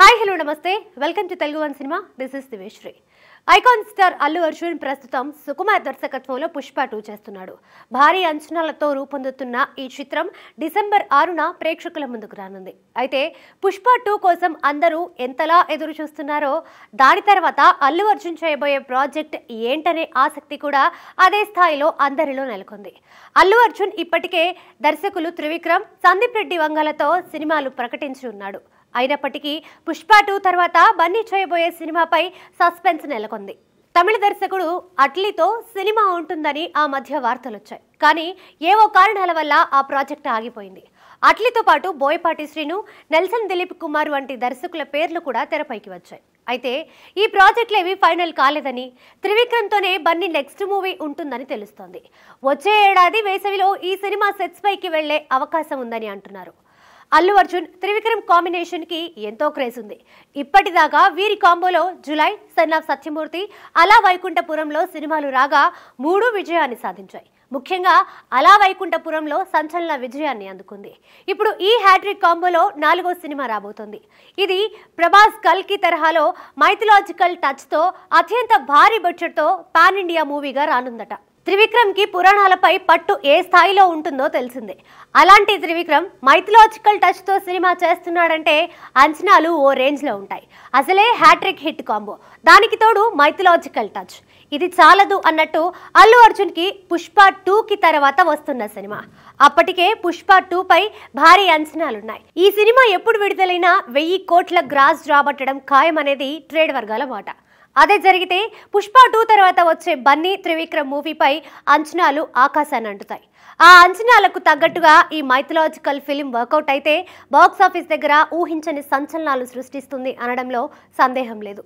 hi hello నమస్తే welcome to Telugu one cinema this is దివేశ్రీ icon star Allu Arjun ప్రస్తుతం సుకుమార్ దర్శకత్వంలో పుష్ప టూ చేస్తున్నాడు భారీ అంచనాలతో రూపొందుతున్న ఈ చిత్రం డిసెంబర్ ఆరున ప్రేక్షకుల ముందుకు రానుంది అయితే పుష్ప టూ కోసం అందరూ ఎంతలా ఎదురు చూస్తున్నారో దాని తర్వాత అల్లు అర్జున్ చేయబోయే ప్రాజెక్ట్ ఏంటనే ఆసక్తి కూడా అదే స్థాయిలో అందరిలో నెలకొంది అల్లు అర్జున్ ఇప్పటికే దర్శకులు త్రివిక్రమ్ సందీప్ రెడ్డి వంగలతో సినిమాలు ప్రకటించి ఉన్నాడు అయినప్పటికీ పుష్ప టూ తర్వాత బన్నీ చేయబోయే సినిమాపై సస్పెన్స్ నెలకొంది తమిళ దర్శకుడు అట్లీతో సినిమా ఉంటుందని ఆ మధ్య వార్తలు వచ్చాయి కానీ ఏవో కారణాల వల్ల ఆ ప్రాజెక్ట్ ఆగిపోయింది అట్లీతో పాటు బోయపాటి శ్రీను నెల్సన్ దిలీప్ కుమార్ వంటి దర్శకుల పేర్లు కూడా తెరపైకి వచ్చాయి అయితే ఈ ఏవి ఫైనల్ కాలేదని త్రివిక్రమ్తోనే బన్నీ నెక్స్ట్ మూవీ ఉంటుందని తెలుస్తోంది వచ్చే ఏడాది వేసవిలో ఈ సినిమా సెట్స్ పైకి వెళ్లే అవకాశం ఉందని అంటున్నారు అల్లు అర్జున్ త్రివిక్రమ్ కాంబినేషన్ కి ఎంతో క్రేజ్ ఉంది ఇప్పటిదాకా వీరి కాంబోలో జులై సన్నాఫ్ సత్యమూర్తి అలా వైకుంఠపురంలో సినిమాలు రాగా మూడు విజయాన్ని సాధించాయి ముఖ్యంగా అలా వైకుంఠపురంలో సంచలన విజయాన్ని అందుకుంది ఇప్పుడు ఈ హ్యాట్రిక్ కాంబోలో నాలుగో సినిమా రాబోతుంది ఇది ప్రభాస్ కల్కి తరహాలో మైథలాజికల్ టచ్తో అత్యంత భారీ బడ్జెట్తో పాన్ ఇండియా మూవీగా రానుందట త్రివిక్రమ్కి పురాణాలపై పట్టు ఏ స్థాయిలో ఉంటుందో తెలిసిందే అలాంటి త్రివిక్రమ్ మైథలాజికల్ టచ్తో సినిమా చేస్తున్నాడంటే అంచనాలు ఓ రేంజ్లో ఉంటాయి అసలే హ్యాట్రిక్ హిట్ కాంబో దానికి తోడు మైథలాజికల్ టచ్ ఇది చాలదు అన్నట్టు అల్లు అర్జున్కి పుష్ప టూకి తర్వాత వస్తున్న సినిమా అప్పటికే పుష్ప టూపై భారీ అంచనాలున్నాయి ఈ సినిమా ఎప్పుడు విడుదలైనా వెయ్యి కోట్ల గ్రాస్ రాబట్టడం అనేది ట్రేడ్ వర్గాల మాట అదే జరిగితే పుష్ప టూ తర్వాత వచ్చే బన్నీ త్రివిక్రమ్ మూవీపై అంచనాలు ఆకాశాన్ని అంటుతాయి ఆ అంచనాలకు తగ్గట్టుగా ఈ మైథలాజికల్ ఫిలిం వర్కౌట్ అయితే బాక్సాఫీస్ దగ్గర ఊహించని సంచలనాలు సృష్టిస్తుంది అనడంలో సందేహం లేదు